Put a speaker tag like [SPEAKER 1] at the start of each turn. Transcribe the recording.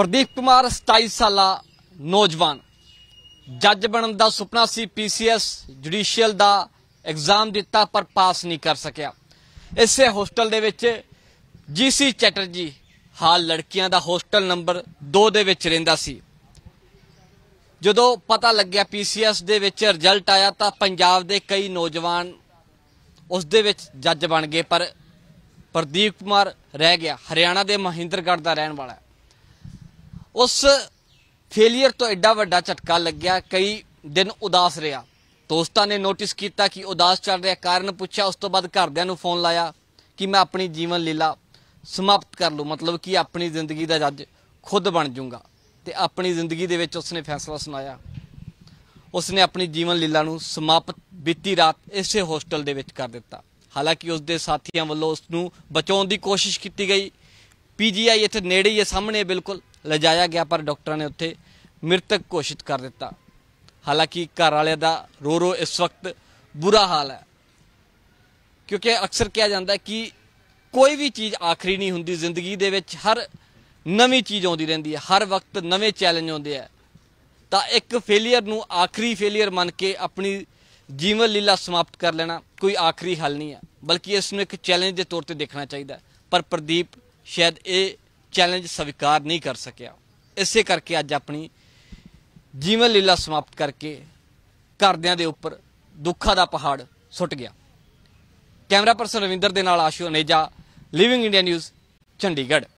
[SPEAKER 1] ਪ੍ਰਦੀਪ ਕੁਮਾਰ 27 ਸਾਲਾ ਨੌਜਵਾਨ ਜੱਜ ਬਣਨ ਦਾ ਸੁਪਨਾ ਸੀ ਪੀਸੀਐਸ ਜੁਡੀਸ਼ੀਅਲ ਦਾ ਐਗਜ਼ਾਮ ਦਿੱਤਾ ਪਰ ਪਾਸ ਨਹੀਂ ਕਰ ਸਕਿਆ ਇਸੇ ਹੋਸਟਲ ਦੇ ਵਿੱਚ ਜੀਸੀ ਚੈਟਰਜੀ ਹਾਲ ਲੜਕੀਆਂ ਦਾ ਹੋਸਟਲ ਨੰਬਰ 2 ਦੇ ਵਿੱਚ ਰਹਿੰਦਾ ਸੀ ਜਦੋਂ ਪਤਾ ਲੱਗਿਆ ਪੀਸੀਐਸ ਦੇ ਵਿੱਚ ਰਿਜ਼ਲਟ ਆਇਆ ਤਾਂ ਪੰਜਾਬ ਦੇ ਕਈ ਨੌਜਵਾਨ ਉਸ ਦੇ ਵਿੱਚ ਜੱਜ ਬਣ ਗਏ ਪਰ ਪ੍ਰਦੀਪ ਕੁਮਾਰ ਰਹਿ ਗਿਆ ਹਰਿਆਣਾ ਦੇ ਮਹਿੰਦਰਗੜ੍ਹ ਦਾ ਰਹਿਣ ਵਾਲਾ ਉਸ ਫੇਲਿਅਰ ਤੋਂ ਐਡਾ ਵੱਡਾ ਝਟਕਾ ਲੱਗਿਆ ਕਈ ਦਿਨ ਉਦਾਸ ਰਿਹਾ ਦੋਸਤਾਂ ਨੇ ਨੋਟਿਸ ਕੀਤਾ ਕਿ ਉਦਾਸ ਚੱਲ ਰਿਹਾ ਕਾਰਨ ਪੁੱਛਿਆ ਉਸ ਤੋਂ ਬਾਅਦ ਘਰਦਿਆਂ ਨੂੰ ਫੋਨ ਲਾਇਆ ਕਿ ਮੈਂ ਆਪਣੀ ਜੀਵਨ ਲੀਲਾ ਸਮਾਪਤ ਕਰ ਲੂ ਮਤਲਬ ਕਿ ਆਪਣੀ ਜ਼ਿੰਦਗੀ ਦਾ ਜੱਜ ਖੁਦ ਬਣ ਜਾਊਂਗਾ ਤੇ ਆਪਣੀ ਜ਼ਿੰਦਗੀ ਦੇ ਵਿੱਚ ਉਸਨੇ ਫੈਸਲਾ ਸੁਣਾਇਆ ਉਸਨੇ ਆਪਣੀ ਜੀਵਨ ਲੀਲਾ ਨੂੰ ਸਮਾਪਤ ਬੀਤੀ ਰਾਤ ਇਸੇ ਹੋਸਟਲ ਦੇ ਵਿੱਚ ਕਰ ਦਿੱਤਾ ਹਾਲਾਂਕਿ ਉਸ ਦੇ ਸਾਥੀਆਂ ਵੱਲੋਂ ਉਸ ਨੂੰ ਬਚਾਉਣ ਦੀ ਕੋਸ਼ਿਸ਼ ਕੀਤੀ ਗਈ ਪੀਜੀਆਈ ਇੱਥੇ ਨੇੜੇ ਹੀ ਹੈ ਸਾਹਮਣੇ ਬਿਲਕੁਲ ਲਿਜਾਇਆ ਗਿਆ ਪਰ ਡਾਕਟਰਾਂ ਨੇ ਉੱਥੇ ਮ੍ਰਿਤਕ ਘੋਸ਼ਿਤ ਕਰ ਦਿੱਤਾ ਹਾਲਾਂਕਿ ਘਰ ਵਾਲਿਆਂ ਦਾ ਰੋ ਰੋ ਇਸ ਵਕਤ ਬੁਰਾ ਹਾਲ ਹੈ ਕਿਉਂਕਿ ਅਕਸਰ ਕਿਹਾ ਜਾਂਦਾ ਹੈ ਕਿ ਕੋਈ ਵੀ ਚੀਜ਼ ਆਖਰੀ ਨਹੀਂ ਹੁੰਦੀ ਜ਼ਿੰਦਗੀ ਦੇ ਵਿੱਚ ਹਰ ਨਵੀਂ ਚੀਜ਼ ਆਉਂਦੀ ਰਹਿੰਦੀ ਹੈ ਹਰ ਵਕਤ ਨਵੇਂ ਚੈਲੰਜ ਆਉਂਦੇ ਆ ਤਾਂ ਇੱਕ ਫੇਲਿਅਰ ਨੂੰ ਆਖਰੀ ਫੇਲਿਅਰ ਮੰਨ ਕੇ ਆਪਣੀ ਜੀਵਨ ਲੀਲਾ ਸਮਾਪਤ ਕਰ ਲੈਣਾ ਕੋਈ ਆਖਰੀ ਹੱਲ ਨਹੀਂ ਹੈ ਬਲਕਿ ਇਸ ਨੂੰ ਇੱਕ ਚੈਲੰਜ ਦੇ ਤੌਰ ਤੇ ਦੇਖਣਾ ਚਾਹੀਦਾ ਪਰ ਪ੍ਰਦੀਪ ਸ਼ਾਇਦ ਇਹ ਚੈਲੰਜ ਸਵੀਕਾਰ ਨਹੀਂ ਕਰ ਸਕਿਆ ਇਸੇ ਕਰਕੇ ਅੱਜ ਆਪਣੀ ਜੀਵਨ ਲੀਲਾ ਸਮਾਪਤ ਕਰਕੇ ਘਰਦਿਆਂ ਦੇ ਉੱਪਰ ਦੁੱਖਾਂ ਦਾ ਪਹਾੜ ਸੁੱਟ ਗਿਆ ਕੈਮਰਾ ਪਰਸਨ ਰਵਿੰਦਰ ਦੇ ਨਾਲ Ashu Aneja Living India News Chandigarh